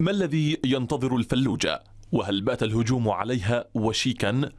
ما الذي ينتظر الفلوجة؟ وهل بات الهجوم عليها وشيكا؟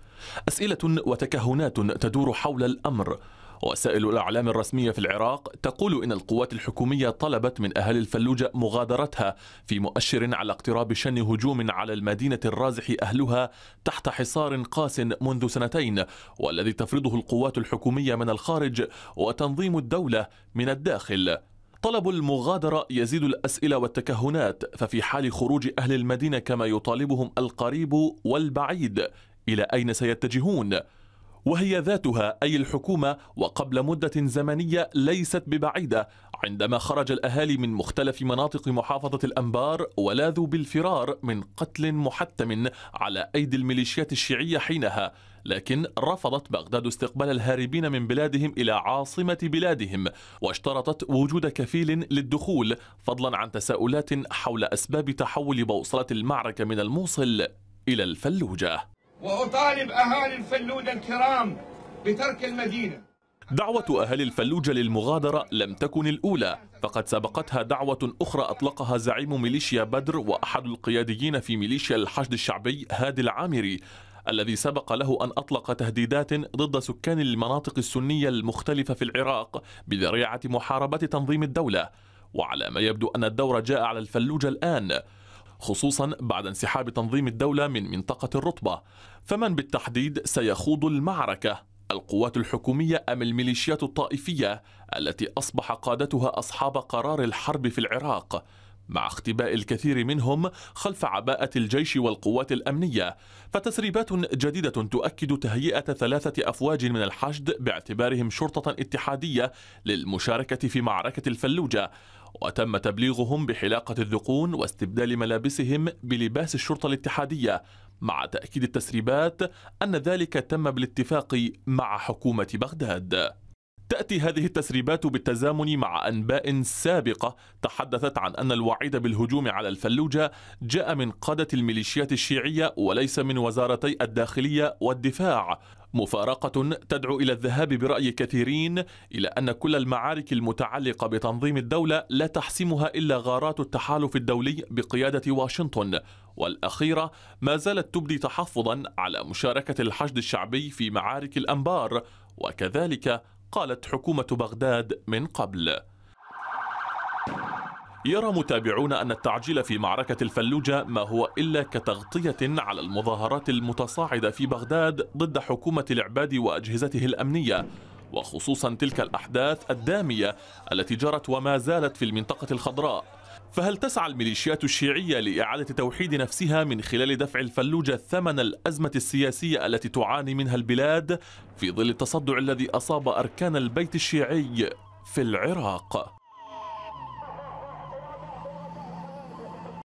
أسئلة وتكهنات تدور حول الأمر وسائل الأعلام الرسمية في العراق تقول إن القوات الحكومية طلبت من أهل الفلوجة مغادرتها في مؤشر على اقتراب شن هجوم على المدينة الرازح أهلها تحت حصار قاس منذ سنتين والذي تفرضه القوات الحكومية من الخارج وتنظيم الدولة من الداخل طلب المغادرة يزيد الأسئلة والتكهنات ففي حال خروج أهل المدينة كما يطالبهم القريب والبعيد إلى أين سيتجهون؟ وهي ذاتها أي الحكومة وقبل مدة زمنية ليست ببعيدة عندما خرج الأهالي من مختلف مناطق محافظة الأنبار ولاذوا بالفرار من قتل محتم على أيدي الميليشيات الشيعية حينها لكن رفضت بغداد استقبال الهاربين من بلادهم إلى عاصمة بلادهم واشترطت وجود كفيل للدخول فضلا عن تساؤلات حول أسباب تحول بوصلة المعركة من الموصل إلى الفلوجة وأطالب أهالي الفلوجة الكرام بترك المدينة دعوة أهل الفلوجة للمغادرة لم تكن الأولى فقد سبقتها دعوة أخرى أطلقها زعيم ميليشيا بدر وأحد القياديين في ميليشيا الحشد الشعبي هادي العامري الذي سبق له أن أطلق تهديدات ضد سكان المناطق السنية المختلفة في العراق بذريعة محاربة تنظيم الدولة وعلى ما يبدو أن الدور جاء على الفلوجة الآن خصوصا بعد انسحاب تنظيم الدولة من منطقة الرطبة فمن بالتحديد سيخوض المعركة القوات الحكومية أم الميليشيات الطائفية التي أصبح قادتها أصحاب قرار الحرب في العراق مع اختباء الكثير منهم خلف عباءة الجيش والقوات الأمنية فتسريبات جديدة تؤكد تهيئة ثلاثة أفواج من الحشد باعتبارهم شرطة اتحادية للمشاركة في معركة الفلوجة وتم تبليغهم بحلاقة الذقون واستبدال ملابسهم بلباس الشرطة الاتحادية مع تأكيد التسريبات أن ذلك تم بالاتفاق مع حكومة بغداد تأتي هذه التسريبات بالتزامن مع أنباء سابقة تحدثت عن أن الوعيد بالهجوم على الفلوجة جاء من قادة الميليشيات الشيعية وليس من وزارتي الداخلية والدفاع مفارقة تدعو إلى الذهاب برأي كثيرين إلى أن كل المعارك المتعلقة بتنظيم الدولة لا تحسمها إلا غارات التحالف الدولي بقيادة واشنطن والأخيرة ما زالت تبدي تحفظا على مشاركة الحشد الشعبي في معارك الأنبار وكذلك قالت حكومة بغداد من قبل يرى متابعون أن التعجيل في معركة الفلوجة ما هو إلا كتغطية على المظاهرات المتصاعدة في بغداد ضد حكومة العباد وأجهزته الأمنية وخصوصا تلك الأحداث الدامية التي جرت وما زالت في المنطقة الخضراء فهل تسعى الميليشيات الشيعية لإعادة توحيد نفسها من خلال دفع الفلوجة ثمن الأزمة السياسية التي تعاني منها البلاد في ظل التصدع الذي أصاب أركان البيت الشيعي في العراق؟